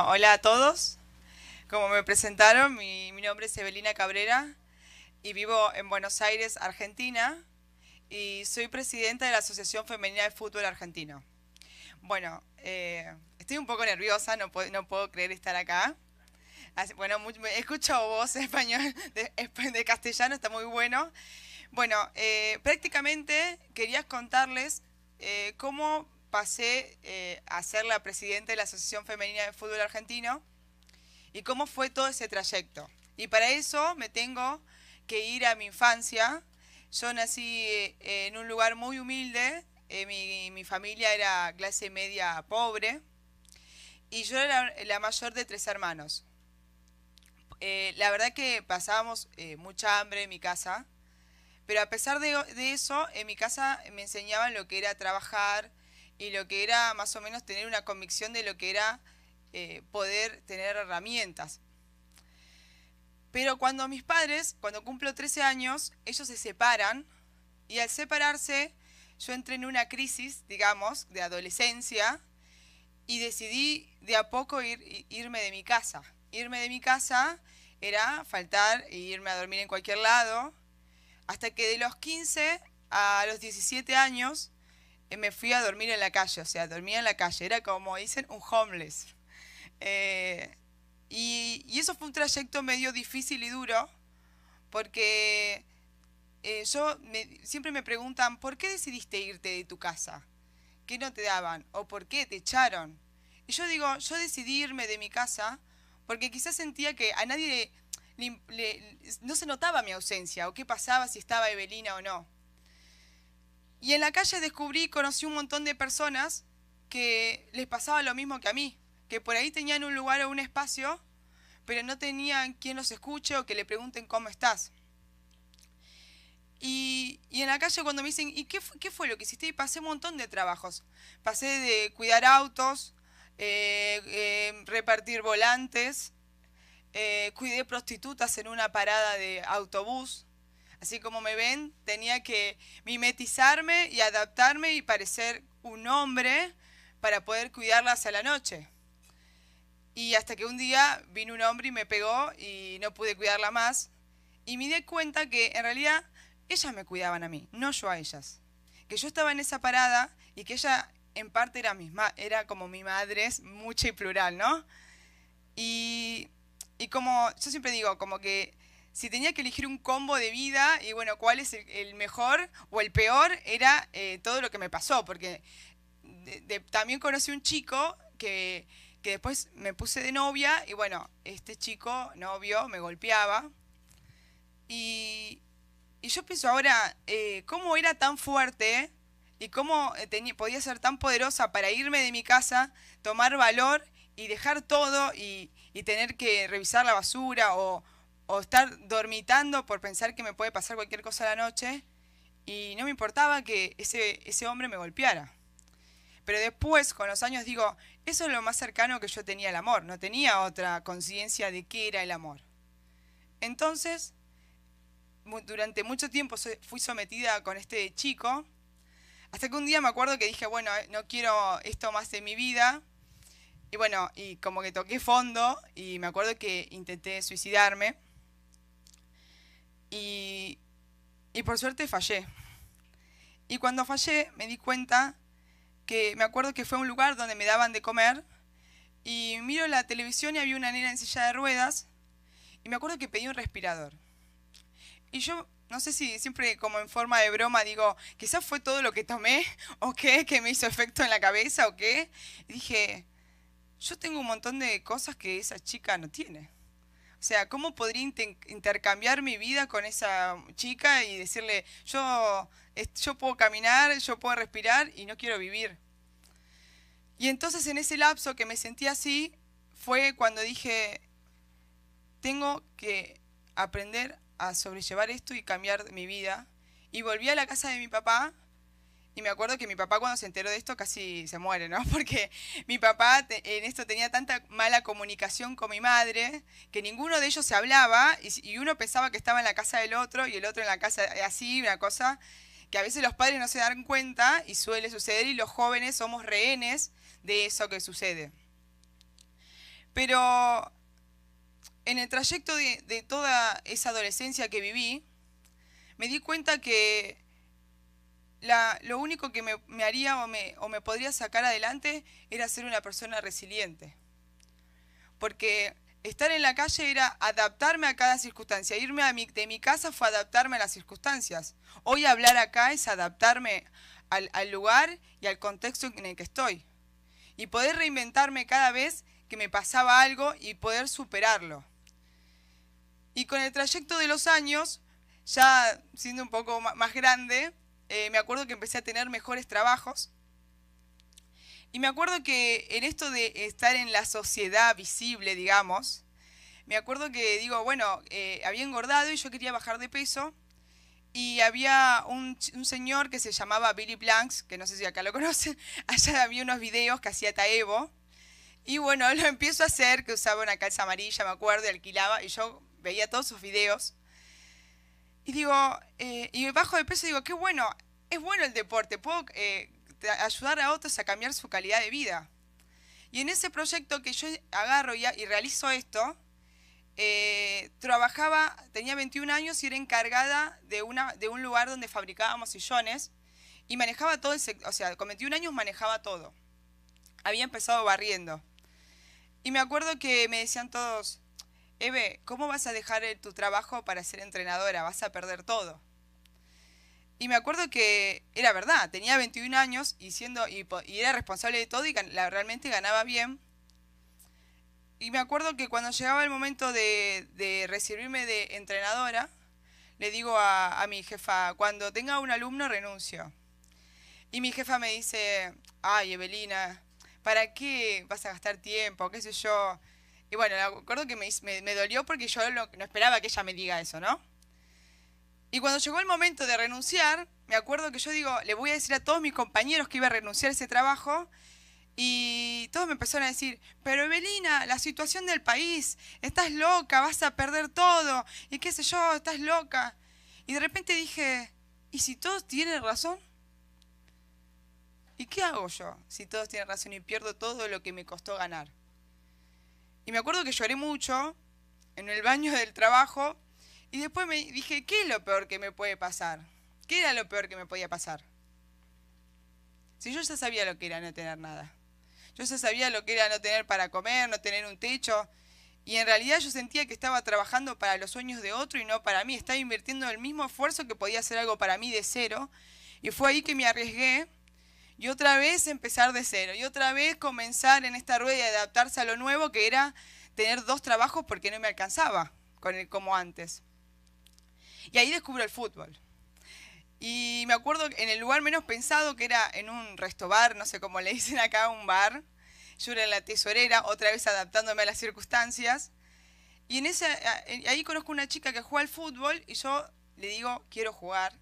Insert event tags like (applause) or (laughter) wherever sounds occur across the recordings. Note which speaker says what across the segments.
Speaker 1: Hola a todos. Como me presentaron, mi, nombre es Evelina Cabrera y vivo en Buenos Aires, Argentina, y soy presidenta de la Asociación Femenina de Fútbol Argentino. Bueno, eh, estoy un poco nerviosa, no puedo, creer estar acá. bueno, he escuchado voz (laughs) español, de, castellano, está muy bueno. Bueno, eh, prácticamente quería contarles eh, cómo pasé eh, a ser la presidenta de la Asociación Femenina de Fútbol Argentino y cómo fue todo ese trayecto. Y para eso me tengo que ir a mi infancia. Yo nací eh, en un lugar muy humilde, eh, mi, mi, familia era clase media pobre y yo era la mayor de tres hermanos. la verdad que pasábamos mucha hambre en mi casa, pero a pesar de, de eso, en mi casa me enseñaban lo que era trabajar, y lo que era más o menos tener una convicción de lo que era eh, poder tener herramientas. Pero cuando mis padres, cuando cumplo 13 años, ellos se separan y al separarse yo entré en una crisis, digamos, de adolescencia y decidí de a poco ir, irme de mi casa. Irme de mi casa era faltar e irme a dormir en cualquier lado, hasta que de los 15 a los 17 años eh, me fui a dormir en la calle, o sea, dormía en la calle, era como dicen un homeless. Eh, y, eso fue un trayecto medio difícil y duro, porque eh, yo siempre me preguntan, ¿por qué decidiste irte de tu casa? ¿Qué no te daban? ¿O por qué te echaron? Y yo digo, yo decidí irme de mi casa porque quizás sentía que a nadie no se notaba mi ausencia o qué pasaba si estaba Evelina o no. Y en la calle descubrí, conocí un montón de personas que les pasaba lo mismo que a mí, que por ahí tenían un lugar o un espacio, pero no tenían quien los escuche o que le pregunten cómo estás. Y, en la calle cuando me dicen, ¿y qué, fue, lo que hiciste? Y pasé un montón de trabajos. Pasé de cuidar autos, eh, eh, repartir volantes, eh, cuidé prostitutas en una parada de autobús, Así como me ven, tenía que mimetizarme y adaptarme y parecer un hombre para poder cuidarlas a la noche. Y hasta que un día vino un hombre y me pegó y no pude cuidarla más. Y me di cuenta que en realidad ellas me cuidaban a mí, no yo a ellas. Que yo estaba en esa parada y que ella en parte era, misma, era como mi madre, es mucha y plural, ¿no? y como yo siempre digo, como que si tenía que elegir un combo de vida y bueno, cuál es el, mejor o el peor, era eh, todo lo que me pasó, porque también conocí un chico que, después me puse de novia y bueno, este chico, novio, me golpeaba. Y, yo pienso ahora, eh, ¿cómo era tan fuerte y cómo eh, podía ser tan poderosa para irme de mi casa, tomar valor y dejar todo y tener que revisar la basura o, o estar dormitando por pensar que me puede pasar cualquier cosa la noche y no me importaba que ese, hombre me golpeara. Pero después, con los años, digo, eso es lo más cercano que yo tenía al amor, no tenía otra conciencia de qué era el amor. Entonces, durante mucho tiempo fui sometida con este chico, hasta que un día me acuerdo que dije, bueno, eh, no quiero esto más de mi vida. Y bueno, y como que toqué fondo y me acuerdo que intenté suicidarme. Y, por suerte fallé. Y cuando fallé me di cuenta que me acuerdo que fue un lugar donde me daban de comer y miro la televisión y había una nena en silla de ruedas y me acuerdo que pedí un respirador. Y yo no sé si siempre como en forma de broma digo, quizás fue todo lo que tomé o qué, que me hizo efecto en la cabeza o qué. Y dije, yo tengo un montón de cosas que esa chica no tiene. O sea, ¿cómo podría intercambiar mi vida con esa chica y decirle, yo, yo puedo caminar, yo puedo respirar y no quiero vivir? Y entonces en ese lapso que me sentí así fue cuando dije, tengo que aprender a sobrellevar esto y cambiar mi vida. Y volví a la casa de mi papá y me acuerdo que mi papá cuando se enteró de esto casi se muere, ¿no? (laughs) Porque mi papá en esto tenía tanta mala comunicación con mi madre que ninguno de ellos se hablaba y, uno pensaba que estaba en la casa del otro y el otro en la casa eh, así, una cosa que a veces los padres no se dan cuenta y suele suceder y los jóvenes somos rehenes de eso que sucede. Pero en el trayecto de toda esa adolescencia que viví, me di cuenta que lo único que me, haría o me, podría sacar adelante era ser una persona resiliente. Porque estar en la calle era adaptarme a cada circunstancia. Irme de mi casa fue adaptarme a las circunstancias. Hoy hablar acá es adaptarme al, lugar y al contexto en el que estoy. Y poder reinventarme cada vez que me pasaba algo y poder superarlo. Y con el trayecto de los años, ya siendo un poco más grande, eh, me acuerdo que empecé a tener mejores trabajos. Y me acuerdo que en esto de estar en la sociedad visible, digamos, me acuerdo que digo, bueno, eh, había engordado y yo quería bajar de peso. Y había un, señor que se llamaba Billy Blanks, que no sé si acá lo (laughs) conocen, allá había unos videos que hacía Taebo. Y bueno, (laughs) lo empiezo a hacer, que usaba una calza amarilla, me acuerdo, y alquilaba, y yo veía todos sus videos. Y digo, eh, y bajo de peso digo, qué bueno, es bueno el deporte, puedo eh, ayudar a otros a cambiar su calidad de vida. Y en ese proyecto que yo agarro y, realizo esto, eh, trabajaba, tenía 21 años y era encargada de, una, de un lugar donde fabricábamos sillones y manejaba todo el o sea, con 21 años manejaba todo. Había empezado barriendo. Y me acuerdo que me decían todos, Eve, ¿cómo vas a dejar eh, tu trabajo para ser entrenadora? Vas a perder todo. Y me acuerdo que era verdad, tenía 21 años y, siendo, y, era responsable de todo y realmente ganaba bien. Y me acuerdo que cuando llegaba el momento de, recibirme de entrenadora, le digo a, a, mi jefa, cuando tenga un alumno renuncio. Y mi jefa me dice, ay, Evelina, ¿para qué vas a gastar tiempo? ¿Qué sé yo? Y bueno, me acuerdo que me, dolió porque yo no, no esperaba que ella me diga eso, ¿no? Y cuando llegó el momento de renunciar, me acuerdo que yo digo, le voy a decir a todos mis compañeros que iba a renunciar a ese trabajo. Y todos me empezaron a decir, pero Evelina, la situación del país, estás loca, vas a perder todo, y qué sé yo, estás loca. Y de repente dije, ¿y si todos tienen razón? ¿Y qué hago yo si todos tienen razón y pierdo todo lo que me costó ganar? Y me acuerdo que lloré mucho en el baño del trabajo y después me dije, ¿qué es lo peor que me puede pasar? ¿Qué era lo peor que me podía pasar? Si yo ya sabía lo que era no tener nada. Yo ya sabía lo que era no tener para comer, no tener un techo. Y en realidad yo sentía que estaba trabajando para los sueños de otro y no para mí. Estaba invirtiendo el mismo esfuerzo que podía hacer algo para mí de cero. Y fue ahí que me arriesgué y otra vez empezar de cero, y otra vez comenzar en esta rueda y adaptarse a lo nuevo que era tener dos trabajos porque no me alcanzaba con como antes. Y ahí descubro el fútbol. Y me acuerdo en el lugar menos pensado, que era en un resto bar, no sé cómo le dicen acá, un bar. Yo era la tesorera, otra vez adaptándome a las circunstancias. Y en esa, ahí conozco una chica que juega al fútbol y yo le digo, quiero jugar.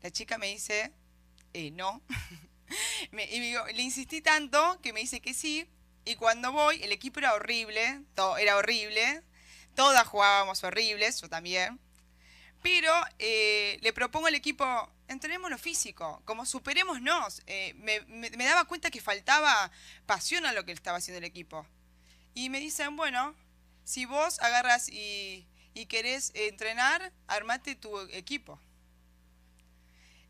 Speaker 1: La chica me dice, eh, no. (laughs) (laughs) y le insistí tanto que me dice que sí. Y cuando voy, el equipo era horrible, era horrible. Todas jugábamos horribles, yo también. Pero eh, le propongo al equipo, entrenemos físico, como superémonos. Eh, me, daba cuenta que faltaba pasión a lo que estaba haciendo el equipo. Y me dicen, bueno, si vos agarras y, y querés entrenar, armate tu equipo.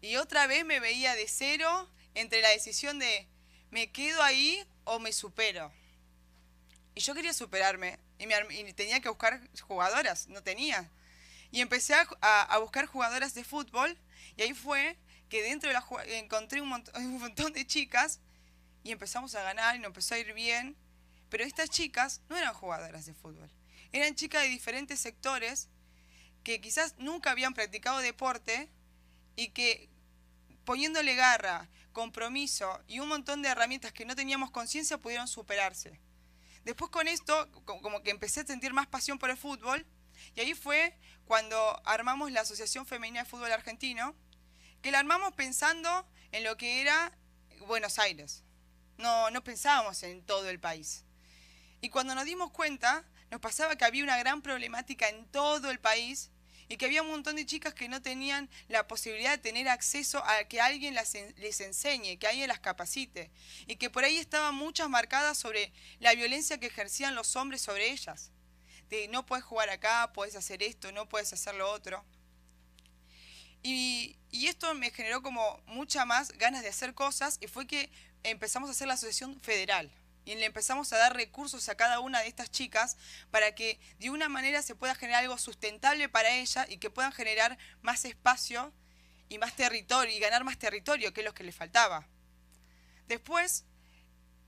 Speaker 1: Y otra vez me veía de cero, entre la decisión de me quedo ahí o me supero. Y yo quería superarme y, tenía que buscar jugadoras, no tenía. Y empecé a, buscar jugadoras de fútbol y ahí fue que dentro de la encontré un (laughs) un montón de chicas y empezamos a ganar y nos empezó a ir bien. Pero estas chicas no eran jugadoras de fútbol, eran chicas de diferentes sectores que quizás nunca habían practicado deporte y que poniéndole garra, compromiso y un montón de herramientas que no teníamos conciencia pudieron superarse. Después con esto, como que empecé a sentir más pasión por el fútbol, y ahí fue cuando armamos la Asociación Femenina de Fútbol Argentino, que la armamos pensando en lo que era Buenos Aires. No, no pensábamos en todo el país. Y cuando nos dimos cuenta, nos pasaba que había una gran problemática en todo el país y que había un montón de chicas que no tenían la posibilidad de tener acceso a que alguien les enseñe, que alguien las capacite, y que por ahí estaban muchas marcadas sobre la violencia que ejercían los hombres sobre ellas, de no puedes jugar acá, puedes hacer esto, no puedes hacer lo otro. Y, y esto me generó como mucha más ganas de hacer cosas y fue que empezamos a hacer la asociación federal y le empezamos a dar recursos a cada una de estas chicas para que de una manera se pueda generar algo sustentable para ella y que puedan generar más espacio y más territorio y ganar más territorio que es lo que les faltaba. Después,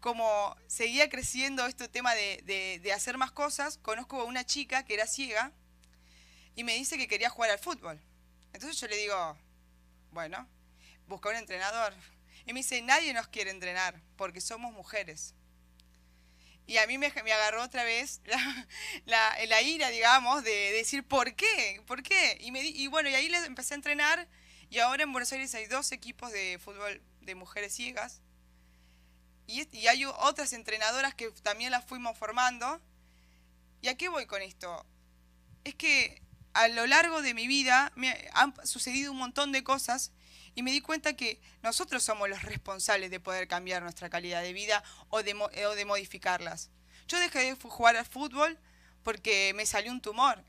Speaker 1: como seguía creciendo este tema de, de hacer más cosas, conozco a una chica que era ciega y me dice que quería jugar al fútbol. Entonces yo le digo, bueno, busca un entrenador. Y me dice, nadie nos quiere entrenar porque somos mujeres. Y a mí me, agarró otra vez la, ira, digamos, de, decir, ¿por qué? ¿Por qué? Y, me bueno, y ahí les empecé a entrenar. Y ahora en Buenos Aires hay dos equipos de fútbol de mujeres ciegas. Y, y hay otras entrenadoras que también las fuimos formando. ¿Y a qué voy con esto? Es que a lo largo de mi vida me han sucedido un montón de cosas y me di cuenta que nosotros somos los responsables de poder cambiar nuestra calidad de vida o de, eh, o de modificarlas. Yo dejé de jugar al fútbol porque me salió un tumor.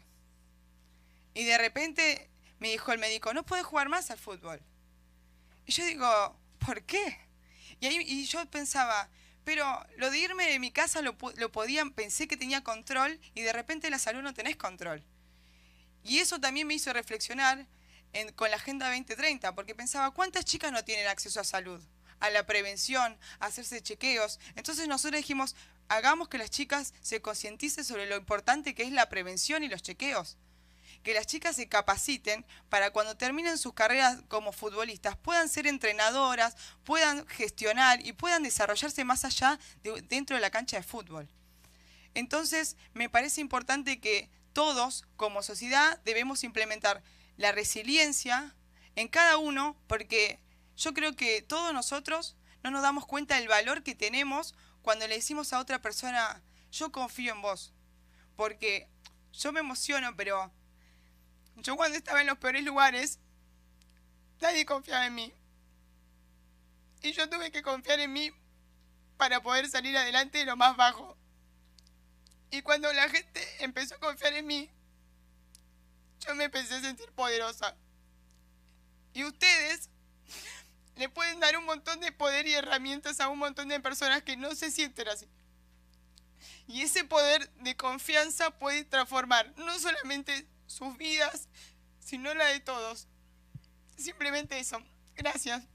Speaker 1: Y de repente me dijo el médico, no puedes jugar más al fútbol. Y yo digo, ¿por qué? Y, yo pensaba, pero lo de irme de mi casa lo, lo pensé que tenía control y de repente la salud no tenés control. Y eso también me hizo reflexionar con la Agenda 2030, porque pensaba, ¿cuántas chicas no tienen acceso a salud? a la prevención, a hacerse chequeos. Entonces nosotros dijimos, hagamos que las chicas se concienticen sobre lo importante que es la prevención y los chequeos. Que las chicas se capaciten para cuando terminen sus carreras como futbolistas puedan ser entrenadoras, puedan gestionar y puedan desarrollarse más allá dentro de la cancha de fútbol. Entonces me parece importante que todos como sociedad debemos implementar la resiliencia en cada uno, porque yo creo que todos nosotros no nos damos cuenta del valor que tenemos cuando le decimos a otra persona, yo confío en vos, porque yo me emociono, pero yo cuando estaba en los peores lugares, nadie confiaba en mí. Y yo tuve que confiar en mí para poder salir adelante de lo más bajo. Y cuando la gente empezó a confiar en mí, yo me empecé a sentir poderosa. Y ustedes (laughs) le pueden dar un montón de poder y herramientas a un montón de personas que no se sienten así. Y ese poder de confianza puede transformar no solamente sus vidas, sino la de todos. Simplemente eso. Gracias.